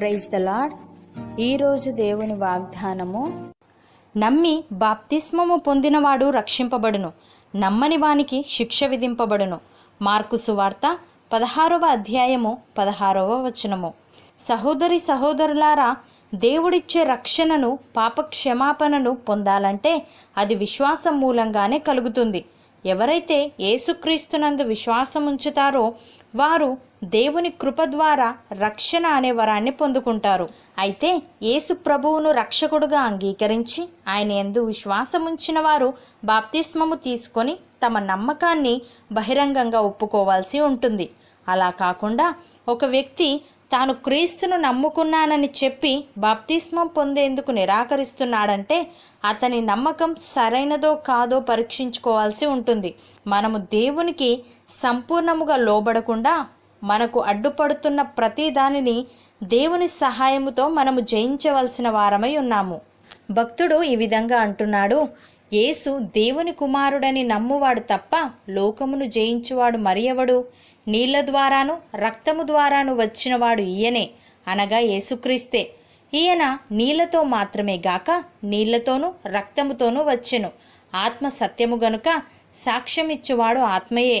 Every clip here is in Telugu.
ప్రైజ్ ద లాడ్ ఈరోజు దేవుని వాగ్దానము నమ్మి బాప్తిస్మము పొందినవాడు రక్షింపబడును నమ్మని వానికి శిక్ష విధింపబడును మార్కుసు వార్త పదహారవ అధ్యాయము పదహారవ వచనము సహోదరి సహోదరులారా దేవుడిచ్చే రక్షణను పాపక్షమాపణను పొందాలంటే అది విశ్వాసం మూలంగానే కలుగుతుంది ఎవరైతే ఏసుక్రీస్తునందు విశ్వాసం ఉంచుతారో వారు దేవుని కృప ద్వారా రక్షణ అనే వరాన్ని పొందుకుంటారు అయితే యేసు ప్రభువును రక్షకుడుగా అంగీకరించి ఆయన ఎందు విశ్వాసముంచిన వారు బాప్తిస్మము తీసుకొని తమ నమ్మకాన్ని బహిరంగంగా ఒప్పుకోవాల్సి ఉంటుంది అలా కాకుండా ఒక వ్యక్తి తాను క్రీస్తును నమ్ముకున్నానని చెప్పి బాప్తిస్మం పొందేందుకు నిరాకరిస్తున్నాడంటే అతని నమ్మకం సరైనదో కాదో పరీక్షించుకోవాల్సి ఉంటుంది మనము దేవునికి సంపూర్ణముగా లోబడకుండా మనకు అడ్డుపడుతున్న ప్రతి దానిని దేవుని సహాయముతో మనము జయించవలసిన వారమై ఉన్నాము భక్తుడు ఈ విధంగా అంటున్నాడు యేసు దేవుని కుమారుడని నమ్మువాడు తప్ప లోకమును జయించువాడు మరియవడు నీళ్ల ద్వారాను రక్తము ద్వారాను వచ్చినవాడు ఈయనే అనగా యేసుక్రీస్తే ఈయన నీళ్లతో మాత్రమే గాక నీళ్లతోనూ రక్తముతోనూ వచ్చెను ఆత్మ సత్యము గనుక సాక్ష్యమిచ్చువాడు ఆత్మయే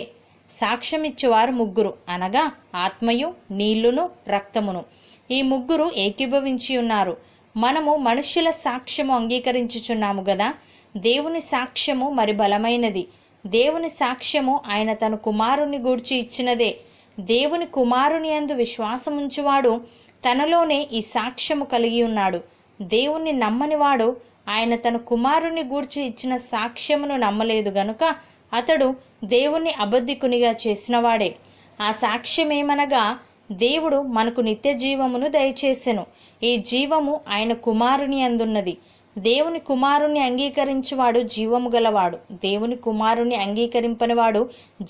సాక్ష్యమిచ్చువారు ముగ్గురు అనగా ఆత్మయు నీళ్లును రక్తమును ఈ ముగ్గురు ఏకీభవించి ఉన్నారు మనము మనుష్యుల సాక్ష్యము అంగీకరించుచున్నాము గదా దేవుని సాక్ష్యము మరి బలమైనది దేవుని సాక్ష్యము ఆయన తన కుమారుని గూర్చి ఇచ్చినదే దేవుని కుమారుని అందు విశ్వాసముంచువాడు తనలోనే ఈ సాక్ష్యము కలిగి ఉన్నాడు దేవుణ్ణి నమ్మనివాడు ఆయన తన కుమారుణ్ణి గూర్చి ఇచ్చిన సాక్ష్యమును నమ్మలేదు గనుక అతడు దేవుణ్ణి అబద్ధికునిగా చేసినవాడే ఆ సాక్ష్యమేమనగా దేవుడు మనకు నిత్య జీవమును దయచేసెను ఈ జీవము ఆయన కుమారుని అందున్నది దేవుని కుమారుణ్ణి అంగీకరించువాడు జీవము గలవాడు దేవుని కుమారుణ్ణి అంగీకరింపనివాడు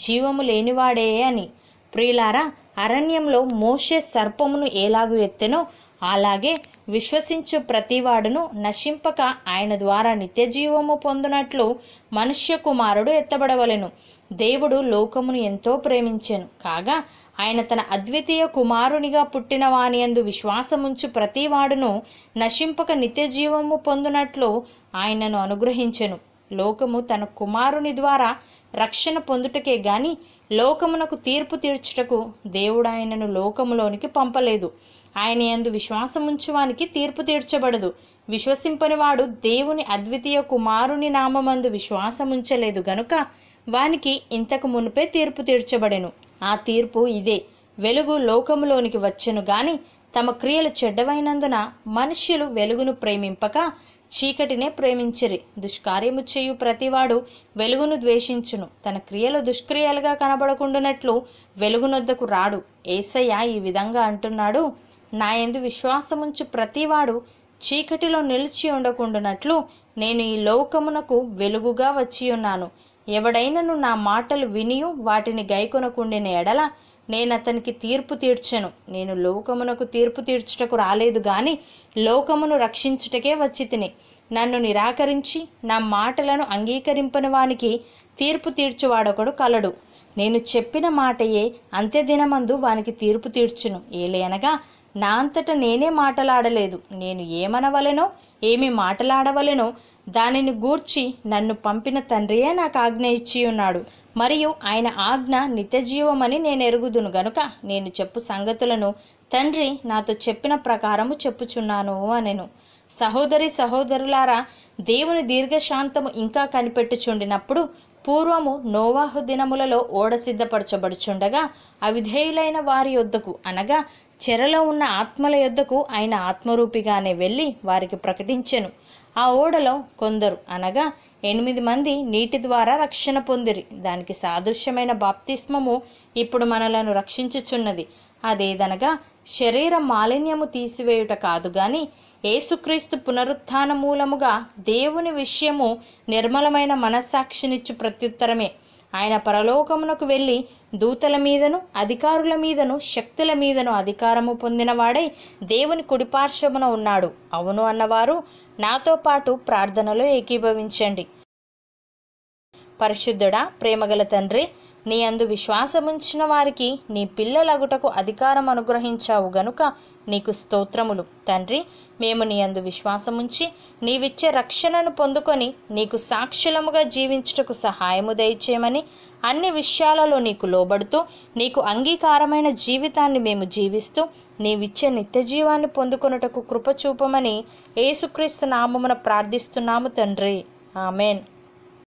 జీవము లేనివాడే అని ప్రియులారా అరణ్యంలో మోషే సర్పమును ఎలాగూ ఎత్తెనో అలాగే విశ్వసించు ప్రతివాడును నశింపక ఆయన ద్వారా నిత్యజీవము పొందినట్లు మనుష్య కుమారుడు ఎత్తబడవలెను దేవుడు లోకమును ఎంతో ప్రేమించెను కాగా ఆయన తన అద్వితీయ కుమారునిగా పుట్టిన వానియందు విశ్వాసముంచు ప్రతివాడును నశింపక నిత్యజీవము పొందినట్లు ఆయనను అనుగ్రహించెను లోకము తన కుమారుని ద్వారా రక్షణ పొందుటకే గాని లోకమునకు తీర్పు తీర్చుటకు దేవుడు ఆయనను లోకములోనికి పంపలేదు ఆయన ఎందు విశ్వాసముంచువానికి తీర్పు తీర్చబడదు విశ్వసింపనివాడు దేవుని అద్వితీయ కుమారుని నామందు విశ్వాసముంచలేదు గనుక వానికి ఇంతకు మునుపే తీర్పు తీర్చబడెను ఆ తీర్పు ఇదే వెలుగు లోకములోనికి వచ్చెను గాని తమ క్రియలు చెడ్డవైనందున మనుష్యులు వెలుగును ప్రేమింపక చీకటినే ప్రేమించరి దుష్కార్యము చేయు ప్రతివాడు వెలుగును ద్వేషించును తన క్రియలు దుష్క్రియలుగా కనబడకుండునట్లు వెలుగునొద్దకు రాడు ఏసయ్య ఈ విధంగా అంటున్నాడు నా ఎందు విశ్వాసముంచు ప్రతివాడు చీకటిలో నిలిచి ఉండకుండునట్లు నేను ఈ లోకమునకు వెలుగుగా వచ్చి ఉన్నాను ఎవడైనను నా మాటలు వినియు వాటిని గైకొనకుండిన ఎడల నేను అతనికి తీర్పు తీర్చను నేను లోకమునకు తీర్పు తీర్చుటకు రాలేదు గాని లోకమును రక్షించుటకే వచ్చి తిని నన్ను నిరాకరించి నా మాటలను అంగీకరింపని వానికి తీర్పు తీర్చువాడొకడు కలడు నేను చెప్పిన మాటయే అంత్యదినమందు వానికి తీర్పు తీర్చును ఏలేనగా నా అంతట నేనే మాటలాడలేదు నేను ఏమనవలెనో ఏమి మాటలాడవలెనో దానిని గూర్చి నన్ను పంపిన తండ్రియే నాకు ఆజ్ఞ ఇచ్చి ఉన్నాడు మరియు ఆయన ఆజ్ఞ నిత్యజీవమని నేను ఎరుగుదును గనుక నేను చెప్పు సంగతులను తండ్రి నాతో చెప్పిన ప్రకారము చెప్పుచున్నాను అనెను సహోదరి సహోదరులారా దేవుని దీర్ఘశాంతము ఇంకా కనిపెట్టుచుండినప్పుడు పూర్వము నోవాహు దినములలో ఓడ సిద్ధపరచబడుచుండగా అవిధేయులైన వారి యొద్దకు అనగా చెరలో ఉన్న ఆత్మల యొద్దకు ఆయన ఆత్మరూపిగానే వెళ్ళి వారికి ప్రకటించెను ఆ ఓడలో కొందరు అనగా ఎనిమిది మంది నీటి ద్వారా రక్షణ పొందిరి దానికి సాదృశ్యమైన బాప్తిస్మము ఇప్పుడు మనలను రక్షించుచున్నది అదేదనగా శరీర మాలిన్యము తీసివేయుట కాదు గాని ఏసుక్రీస్తు పునరుత్థాన మూలముగా దేవుని విషయము నిర్మలమైన మనస్సాక్షినిచ్చు ప్రత్యుత్తరమే ఆయన పరలోకమునకు వెళ్ళి దూతల మీదను అధికారుల మీదను శక్తుల మీదను అధికారము పొందినవాడై దేవుని కుడిపార్శ్వమున ఉన్నాడు అవును అన్నవారు నాతో పాటు ప్రార్థనలో ఏకీభవించండి పరిశుద్ధుడా ప్రేమగల తండ్రి నీ అందు విశ్వాసముంచిన వారికి నీ పిల్లలగుటకు అధికారం అనుగ్రహించావు గనుక నీకు స్తోత్రములు తండ్రి మేము నీ అందు విశ్వాసముంచి నీవిచ్చే రక్షణను పొందుకొని నీకు సాక్షులముగా జీవించుటకు సహాయము దయచేయమని అన్ని విషయాలలో నీకు లోబడుతూ నీకు అంగీకారమైన జీవితాన్ని మేము జీవిస్తూ నీవిచ్చే నిత్య జీవాన్ని పొందుకొనుటకు కృపచూపమని ఏసుక్రీస్తు నామమున ప్రార్థిస్తున్నాము తండ్రి ఆమెన్